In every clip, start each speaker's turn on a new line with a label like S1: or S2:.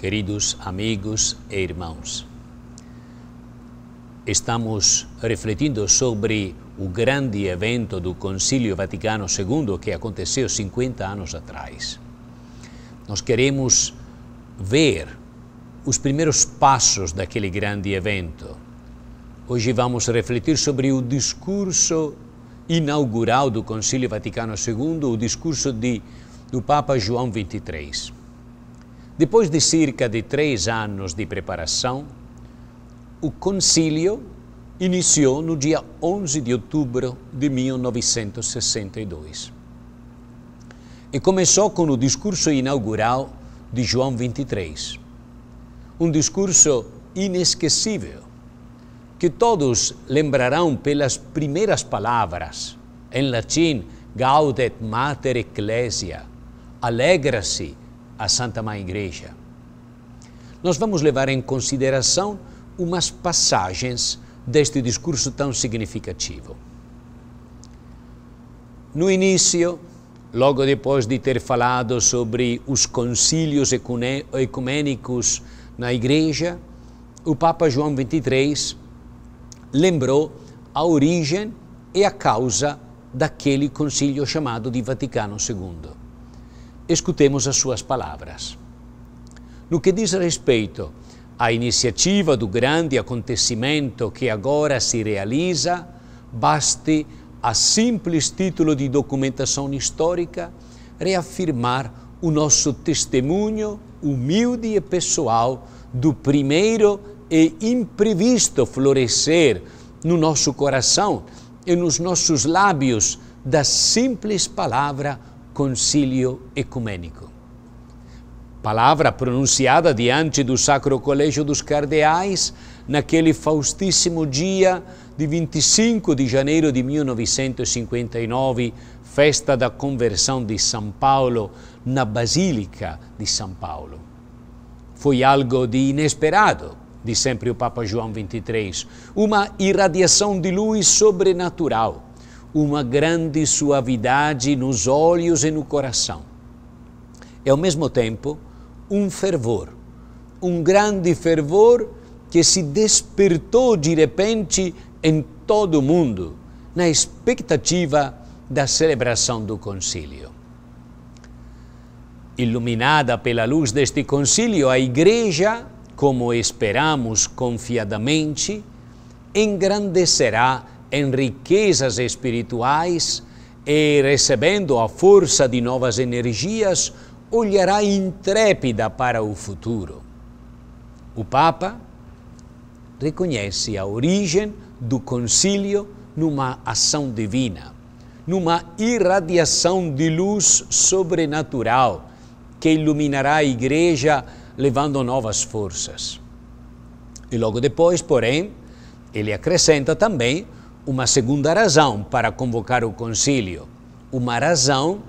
S1: queridos amigos e irmãos. Estamos refletindo sobre o grande evento do Concílio Vaticano II que aconteceu 50 anos atrás. Nós queremos ver os primeiros passos daquele grande evento. Hoje vamos refletir sobre o discurso inaugural do Concílio Vaticano II, o discurso de, do Papa João XXIII. Depois de cerca de três anos de preparação, o concílio iniciou no dia 11 de outubro de 1962 e começou com o discurso inaugural de João 23. Um discurso inesquecível que todos lembrarão pelas primeiras palavras, em latim Gaudet Mater Ecclesia, alegra-se a Santa Mãe Igreja. Nós vamos levar em consideração umas passagens deste discurso tão significativo. No início, logo depois de ter falado sobre os concílios ecumênicos na Igreja, o Papa João XXIII lembrou a origem e a causa daquele concílio chamado de Vaticano II escutemos as suas palavras. No que diz respeito à iniciativa do grande acontecimento que agora se realiza, baste a simples título de documentação histórica reafirmar o nosso testemunho humilde e pessoal do primeiro e imprevisto florescer no nosso coração e nos nossos lábios da simples palavra concílio ecumênico. Palavra pronunciada diante do Sacro Colégio dos Cardeais naquele faustíssimo dia de 25 de janeiro de 1959, festa da conversão de São Paulo na Basílica de São Paulo. Foi algo de inesperado, disse sempre o Papa João XXIII, uma irradiação de luz sobrenatural uma grande suavidade nos olhos e no coração. E ao mesmo tempo, um fervor, um grande fervor que se despertou de repente em todo o mundo, na expectativa da celebração do concílio. Iluminada pela luz deste concílio, a Igreja, como esperamos confiadamente, engrandecerá em riquezas espirituais e, recebendo a força de novas energias, olhará intrépida para o futuro. O Papa reconhece a origem do concílio numa ação divina, numa irradiação de luz sobrenatural que iluminará a Igreja levando novas forças. E logo depois, porém, ele acrescenta também uma segunda razão para convocar o concílio, uma razão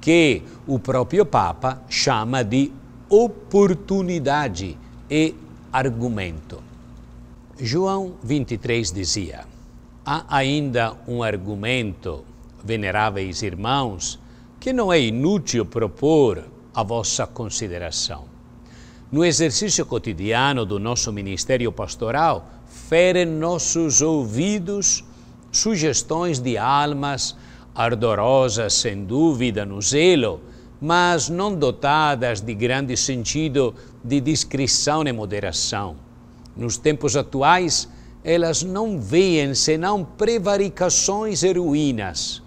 S1: que o próprio Papa chama de oportunidade e argumento. João 23 dizia: Há ainda um argumento, veneráveis irmãos, que não é inútil propor à vossa consideração. No exercício cotidiano do nosso ministério pastoral, ferem nossos ouvidos sugestões de almas ardorosas, sem dúvida, no zelo, mas não dotadas de grande sentido de discrição e moderação. Nos tempos atuais, elas não veem senão prevaricações e ruínas.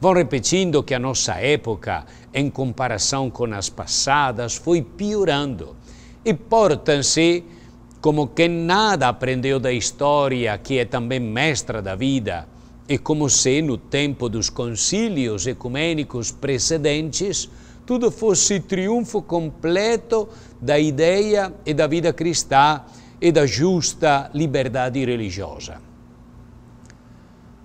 S1: Vão repetindo que a nossa época, em comparação com as passadas, foi piorando e portam-se como quem nada aprendeu da história, que é também mestra da vida, e como se no tempo dos concílios ecumênicos precedentes tudo fosse triunfo completo da ideia e da vida cristã e da justa liberdade religiosa.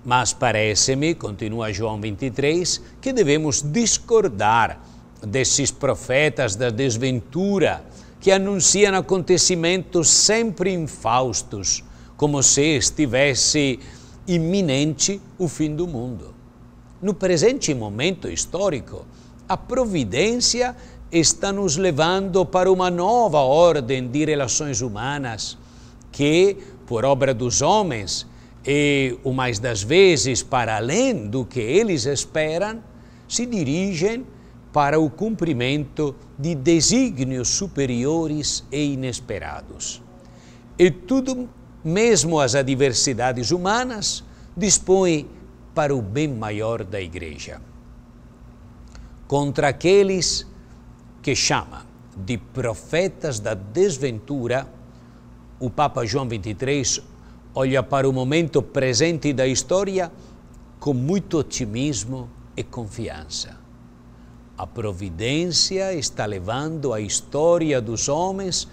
S1: Mas parece-me, continua João 23, que devemos discordar desses profetas da desventura que anunciam acontecimentos sempre infaustos, como se estivesse iminente o fim do mundo. No presente momento histórico, a providência está nos levando para uma nova ordem de relações humanas que, por obra dos homens e, o mais das vezes, para além do que eles esperam, se dirigem para o cumprimento de desígnios superiores e inesperados. E tudo, mesmo as adversidades humanas, dispõe para o bem maior da Igreja. Contra aqueles que chama de profetas da desventura, o Papa João XXIII olha para o momento presente da história com muito otimismo e confiança a providência está levando a história dos homens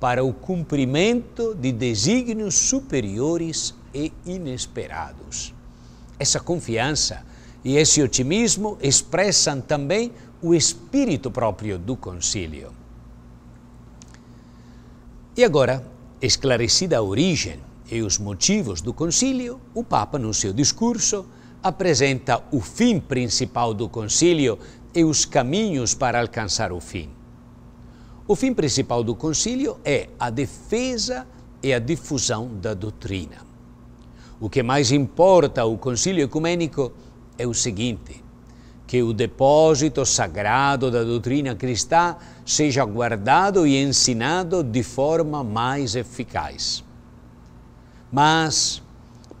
S1: para o cumprimento de desígnios superiores e inesperados. Essa confiança e esse otimismo expressam também o espírito próprio do concílio. E agora, esclarecida a origem e os motivos do concílio, o Papa, no seu discurso, apresenta o fim principal do concílio e os caminhos para alcançar o fim. O fim principal do concílio é a defesa e a difusão da doutrina. O que mais importa ao concílio ecumênico é o seguinte: que o depósito sagrado da doutrina cristã seja guardado e ensinado de forma mais eficaz. Mas,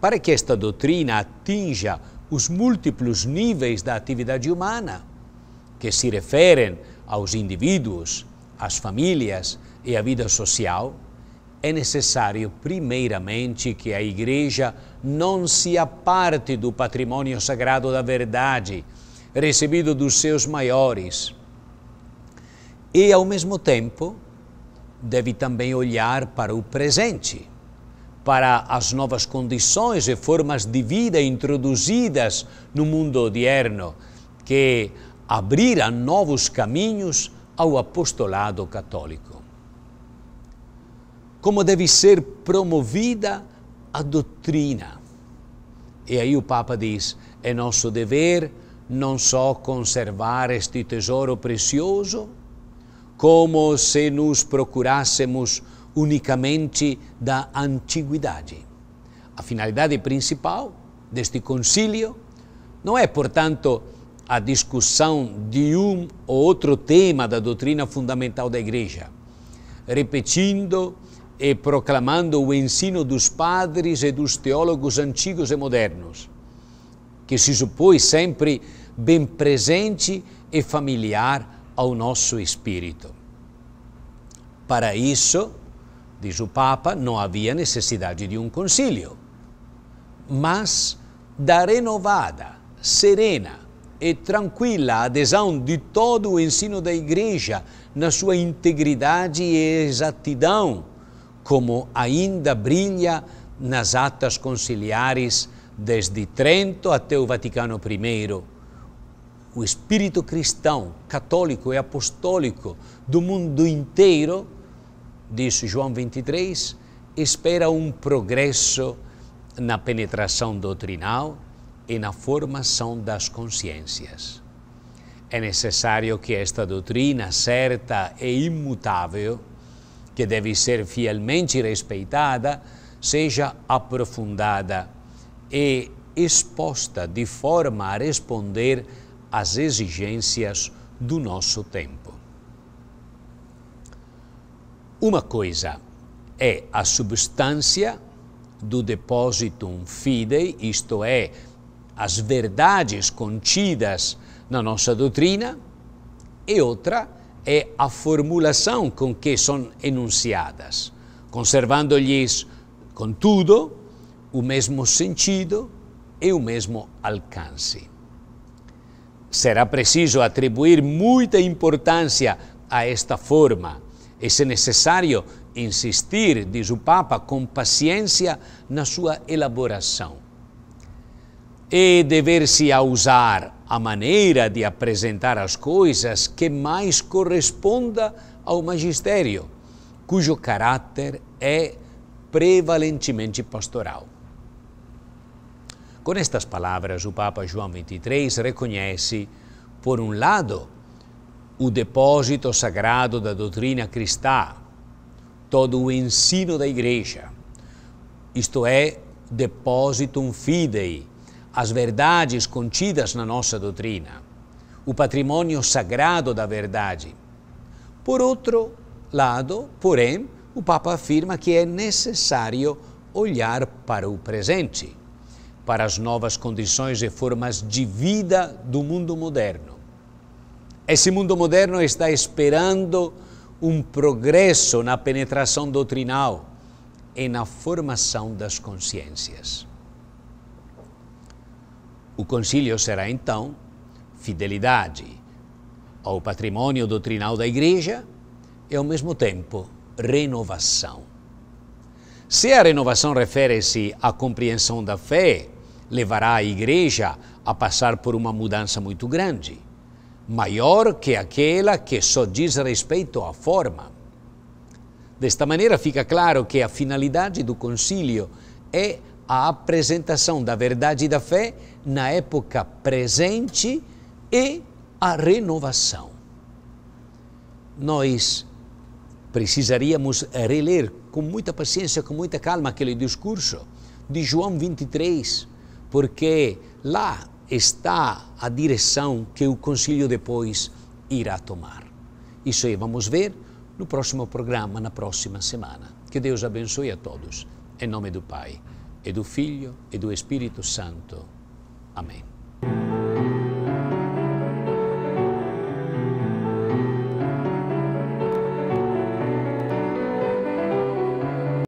S1: para que esta doutrina atinja os múltiplos níveis da atividade humana, que se referem aos indivíduos, às famílias e à vida social, é necessário, primeiramente, que a Igreja não se aparte do patrimônio sagrado da verdade, recebido dos seus maiores. E, ao mesmo tempo, deve também olhar para o presente, para as novas condições e formas de vida introduzidas no mundo odierno, que abrirá novos caminhos ao apostolado católico. Como deve ser promovida a doutrina? E aí o Papa diz: é nosso dever não só conservar este tesouro precioso, como se nos procurássemos unicamente da antiguidade. A finalidade principal deste concílio não é, portanto, a discussão de um ou outro tema da doutrina fundamental da Igreja, repetindo e proclamando o ensino dos padres e dos teólogos antigos e modernos, que se supõe sempre bem presente e familiar ao nosso espírito. Para isso, diz o Papa, não havia necessidade de um concílio, mas da renovada, serena, e tranquila adesão de todo o ensino da Igreja na sua integridade e exatidão, como ainda brilha nas atas conciliares desde Trento até o Vaticano I. O espírito cristão, católico e apostólico do mundo inteiro, disse João 23, espera um progresso na penetração doutrinal, e na formação das consciências. É necessário que esta doutrina certa e imutável, que deve ser fielmente respeitada, seja aprofundada e exposta de forma a responder às exigências do nosso tempo. Uma coisa é a substância do depositum fidei, isto é, as verdades contidas na nossa doutrina, e outra é a formulação com que são enunciadas, conservando-lhes, contudo, o mesmo sentido e o mesmo alcance. Será preciso atribuir muita importância a esta forma e, se necessário, insistir, diz o Papa, com paciência na sua elaboração e dever-se a usar a maneira de apresentar as coisas que mais corresponda ao magistério, cujo caráter é prevalentemente pastoral. Com estas palavras, o Papa João XXIII reconhece, por um lado, o depósito sagrado da doutrina cristã, todo o ensino da Igreja, isto é, depositum fidei, as verdades contidas na nossa doutrina, o patrimônio sagrado da verdade. Por outro lado, porém, o Papa afirma que é necessário olhar para o presente, para as novas condições e formas de vida do mundo moderno. Esse mundo moderno está esperando um progresso na penetração doutrinal e na formação das consciências. O concílio será então fidelidade ao patrimônio doutrinal da Igreja e, ao mesmo tempo, renovação. Se a renovação refere-se à compreensão da fé, levará a Igreja a passar por uma mudança muito grande, maior que aquela que só diz respeito à forma. Desta maneira fica claro que a finalidade do concílio é a apresentação da verdade e da fé na época presente e a renovação. Nós precisaríamos reler com muita paciência, com muita calma, aquele discurso de João 23, porque lá está a direção que o Conselho depois irá tomar. Isso aí vamos ver no próximo programa, na próxima semana. Que Deus abençoe a todos. Em nome do Pai e do Figlio e do Spirito Santo. Amen.